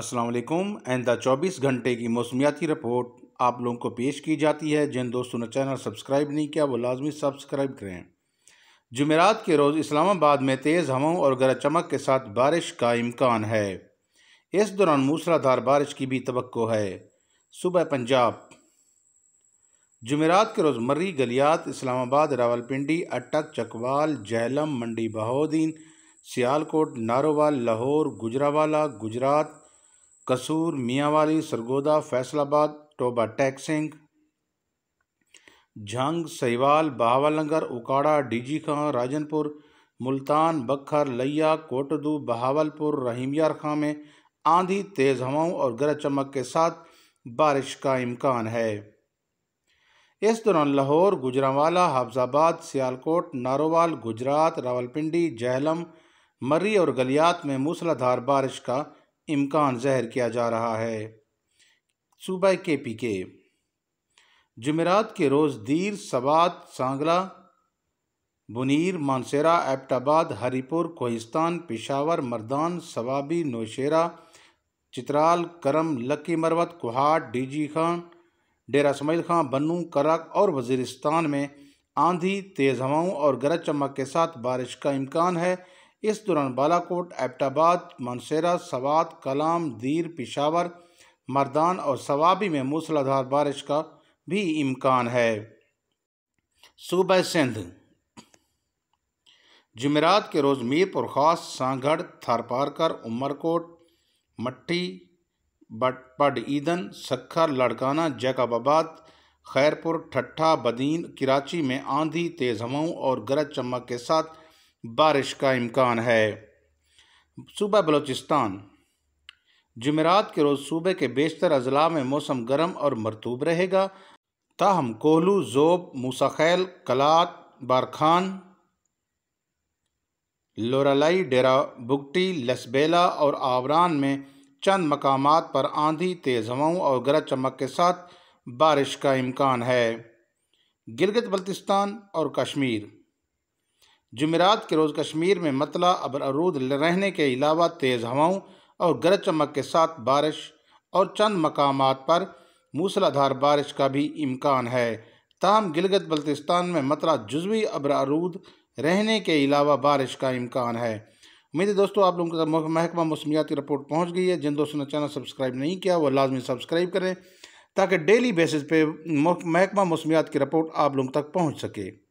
अस्सलाम वालेकुम आइंदा 24 घंटे की मौसमियाती रिपोर्ट आप लोगों को पेश की जाती है जिन दोस्तों ने चैनल सब्सक्राइब नहीं किया वो लाजमी सब्सक्राइब करें जुमेरात के रोज़ इस्लामाबाद में तेज़ हवाओं और गरज चमक के साथ बारिश का इम्कान है इस दौरान मूसलाधार बारिश की भी तो है सुबह पंजाब जुमेरात के रोज़ मर्री गलियात इस्लामाबाद रावलपिंडी अटक चकवाल जहलम मंडी बहाउद्दीन सियालकोट नारोवाल लाहौर गुजरावाला गुजरात कसूर मियांवाली सरगोदा फैसलाबाद टोबा टैक्सिंग झंग सहीवाल बहावलनगर उकाड़ा डीजी खां राजनपुर मुल्तान बखर लैया कोटदू बहावलपुर रहीमयार खां में आंधी तेज़ हवाओं और गरज चमक के साथ बारिश का इम्कान है इस दौरान लाहौर गुजरावाला हाफजाबाद सियालकोट नारोवाल गुजरात रावलपिंडी जहलम मरी और गलियात में मूसलाधार बारिश का इम्कान जहर किया जा रहा है सुबह के पी के जमेरात के रोज़ दीर सवात सांगला बुनीर मानसेरा एबटाबाद हरीपुर कोहिस्तान पिशावर मर्दान सवाबी नौशेरा चित्राल करम लक्की मरवत कुहाट डीजी खान डेरा समैल खां बनू करक और वजीरिस्तान में आंधी तेज़ हवाओं और गरज चमक के साथ बारिश का इम्कान है इस दौरान बालाकोट एबटाबाद मनसेरा सवात कलाम दीर पिशावर मर्दान और सवाबी में मूसलाधार बारिश का भी इम्कान है सूबह सिंध जमेरात के रोज़ मीरपुर खास सांगढ़ थरपारकर उमरकोट मट्टी बट पड ईदन सखर लड़काना जैकबाबाद खैरपुर ठट्ठा बदीन कराची में आंधी तेज़ हवाओं और गरज चमक के साथ बारिश का इम्कान है सूबा बलोचिस्तान जमेरात के रोज़ सूबे के बेशतर अजला में मौसम गर्म और मरतूब रहेगा ताहम कोहलू जोब मूसाखैल कलात बारखान लोरालई डेरा बुगटी लसबेला और आवरान में चंद मकाम पर आंधी तेज़ हवाओं और गरज चमक के साथ बारिश का इम्कान है गिलगित बल्तिस्तान और कश्मीर जुमेरात के रोज़ कश्मीर में मतला अब अरूद रहने के अलावा तेज़ हवाओं और गरज चमक के साथ बारिश और चंद मकाम पर मूसलाधार बारिश का भी इम्कान है ताहम गिलगत बल्तिस्तान में मतला जजवी अबर रहने के अलावा बारिश का इम्कान है उम्मीद है दोस्तों आप लोगों के महकमा मौसमियात की रिपोर्ट पहुँच गई है जिन दोस्तों ने चैनल सब्सक्राइब नहीं किया वो लाजमी सब्सक्राइब करें ताकि डेली बेसिस पे महकमा मौसमियात की रिपोर्ट आप लोगों तक पहुँच सके